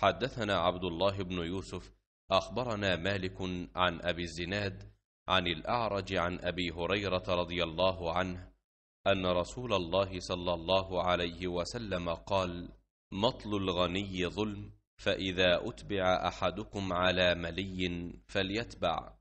حدثنا عبد الله بن يوسف أخبرنا مالك عن أبي الزناد عن الأعرج عن أبي هريرة رضي الله عنه أن رسول الله صلى الله عليه وسلم قال مطل الغني ظلم فإذا أتبع أحدكم على ملي فليتبع